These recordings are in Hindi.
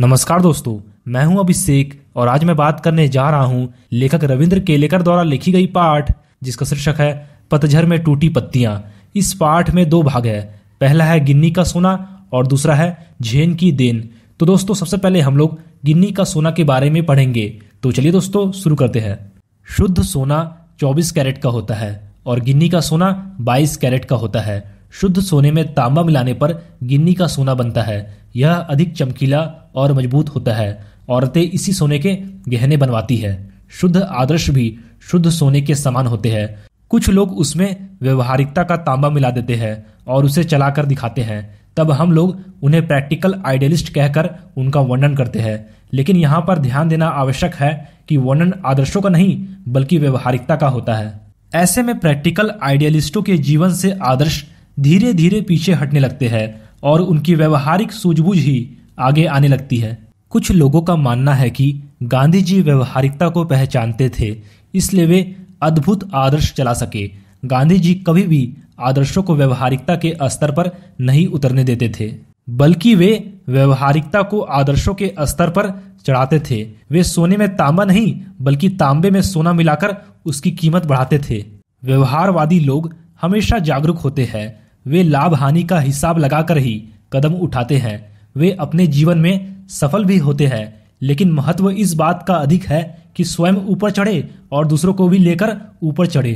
नमस्कार दोस्तों मैं हूं अभिषेक और आज मैं बात करने जा रहा हूं लेखक रविंद्र केलेकर द्वारा लिखी गई पाठ जिसका शीर्षक है पतझर में टूटी पत्तियां इस पाठ में दो भाग है पहला है गिन्नी का सोना और दूसरा है झेन की देन तो दोस्तों सबसे पहले हम लोग गिन्नी का सोना के बारे में पढ़ेंगे तो चलिए दोस्तों शुरू करते हैं शुद्ध सोना 24 कैरेट का होता है और गिन्नी का सोना 22 कैरेट का होता है शुद्ध सोने में तांबा मिलाने पर गिन्नी का सोना बनता है यह अधिक चमकीला और मजबूत होता है औरतें इसी सोने के गहने बनवाती है शुद्ध आदर्श भी शुद्ध सोने के समान होते हैं कुछ लोग उसमें व्यवहारिकता का तांबा मिला देते हैं और उसे चलाकर दिखाते हैं तब हम लोग उन्हें प्रैक्टिकल आइडियलिस्ट कहकर उनका वर्णन करते हैं लेकिन यहाँ पर ध्यान देना आवश्यक है कि वर्णन आदर्शों का नहीं बल्कि व्यवहारिकता का होता है ऐसे में प्रैक्टिकल आइडियलिस्टों के जीवन से आदर्श धीरे धीरे पीछे हटने लगते हैं और उनकी व्यवहारिक सूझबूझ ही आगे आने लगती है कुछ लोगों का मानना है कि गांधी जी व्यवहारिकता को पहचानते थे इसलिए वे अद्भुत आदर्श चला सके गांधी जी कभी भी आदर्शों को व्यवहारिकता के स्तर पर नहीं उतरने देते थे बल्कि वे व्यवहारिकता को आदर्शों के स्तर पर चढ़ाते थे वे सोने में तांबा नहीं बल्कि तांबे में सोना मिलाकर उसकी कीमत बढ़ाते थे व्यवहारवादी लोग हमेशा जागरूक होते हैं वे लाभ हानि का हिसाब लगाकर ही कदम उठाते हैं वे अपने जीवन में सफल भी होते हैं लेकिन महत्व इस बात का अधिक है कि स्वयं ऊपर चढ़े और दूसरों को भी लेकर ऊपर चढ़े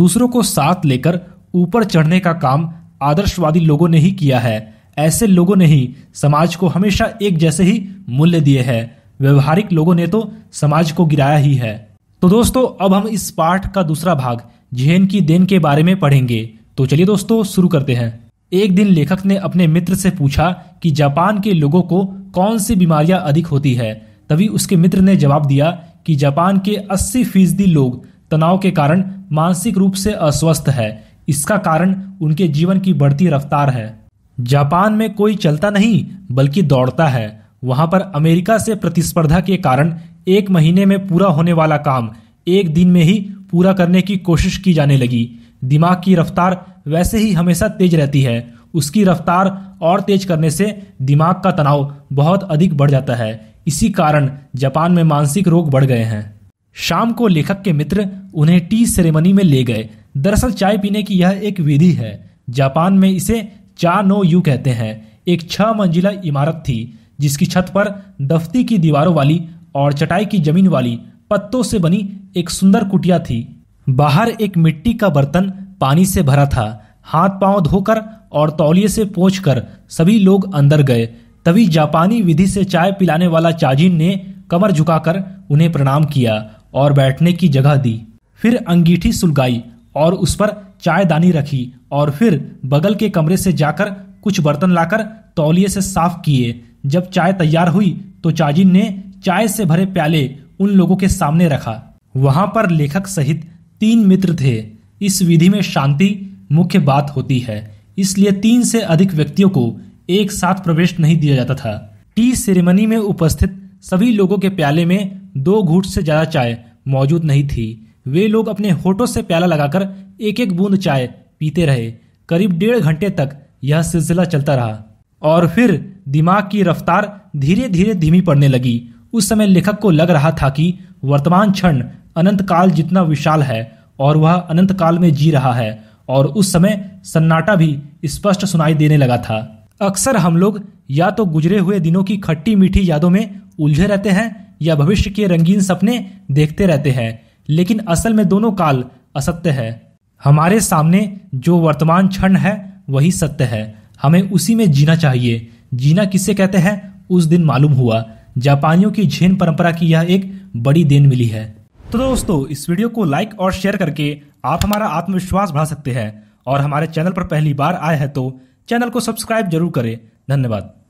दूसरों को साथ लेकर ऊपर चढ़ने का काम आदर्शवादी लोगों ने ही किया है ऐसे लोगों ने ही समाज को हमेशा एक जैसे ही मूल्य दिए हैं व्यवहारिक लोगों ने तो समाज को गिराया ही है तो दोस्तों अब हम इस पाठ का दूसरा भाग झेन की देन के बारे में पढ़ेंगे तो चलिए दोस्तों शुरू करते हैं एक दिन लेखक ने अपने मित्र से पूछा कि जापान के लोगों को कौन सी बीमारियां अधिक होती है तभी उसके मित्र ने जवाब दिया कि जापान के 80 फीसदी लोग तनाव के कारण मानसिक रूप से अस्वस्थ है इसका कारण उनके जीवन की बढ़ती रफ्तार है जापान में कोई चलता नहीं बल्कि दौड़ता है वहां पर अमेरिका से प्रतिस्पर्धा के कारण एक महीने में पूरा होने वाला काम एक दिन में ही पूरा करने की कोशिश की जाने लगी दिमाग की रफ्तार वैसे ही हमेशा तेज रहती है उसकी रफ्तार और तेज करने से दिमाग का तनाव बहुत अधिक बढ़ जाता है इसी कारण जापान में मानसिक रोग बढ़ गए हैं शाम को लेखक के मित्र उन्हें टी सेरेमनी में ले गए दरअसल चाय पीने की यह एक विधि है जापान में इसे चा नो यू कहते हैं एक छह मंजिला इमारत थी जिसकी छत पर दफ्ती की दीवारों वाली और चटाई की जमीन वाली पत्तों से बनी एक सुंदर कुटिया थी बाहर एक मिट्टी का बर्तन पानी से भरा था हाथ पांव धोकर और तौलिए से पोछ सभी लोग अंदर गए तभी जापानी विधि से चाय पिलाने वाला चाजिन ने कमर झुकाकर उन्हें प्रणाम किया और बैठने की जगह दी फिर अंगीठी सुलगाई और उस पर चायदानी रखी और फिर बगल के कमरे से जाकर कुछ बर्तन लाकर तौलिए से साफ किए जब चाय तैयार हुई तो चाजिन ने चाय से भरे प्याले उन लोगों के सामने रखा वहां पर लेखक सहित तीन मित्र थे इस विधि में शांति मुख्य बात होती है इसलिए तीन से अधिक व्यक्तियों को एक साथ प्रवेश नहीं दिया जाता था टी सेरेमनी में उपस्थित सभी लोगों के प्याले में दो घूट से ज्यादा चाय मौजूद नहीं थी वे लोग अपने होठों से प्याला लगाकर एक एक बूंद चाय पीते रहे करीब डेढ़ घंटे तक यह सिलसिला चलता रहा और फिर दिमाग की रफ्तार धीरे धीरे धीमी पड़ने लगी उस समय लेखक को लग रहा था कि वर्तमान क्षण अनंत काल जितना विशाल है और वह अनंत काल में जी रहा है और उस समय सन्नाटा भी स्पष्ट सुनाई देने लगा था अक्सर हम लोग या तो गुजरे हुए दिनों की खट्टी मीठी यादों में उलझे रहते हैं या भविष्य के रंगीन सपने देखते रहते हैं लेकिन असल में दोनों काल असत्य है हमारे सामने जो वर्तमान क्षण है वही सत्य है हमें उसी में जीना चाहिए जीना किसे कहते हैं उस दिन मालूम हुआ जापानियों की झेन परंपरा की यह एक बड़ी देन मिली है तो दोस्तों इस वीडियो को लाइक और शेयर करके आप हमारा आत्मविश्वास बढ़ा सकते हैं और हमारे चैनल पर पहली बार आए हैं तो चैनल को सब्सक्राइब जरूर करें धन्यवाद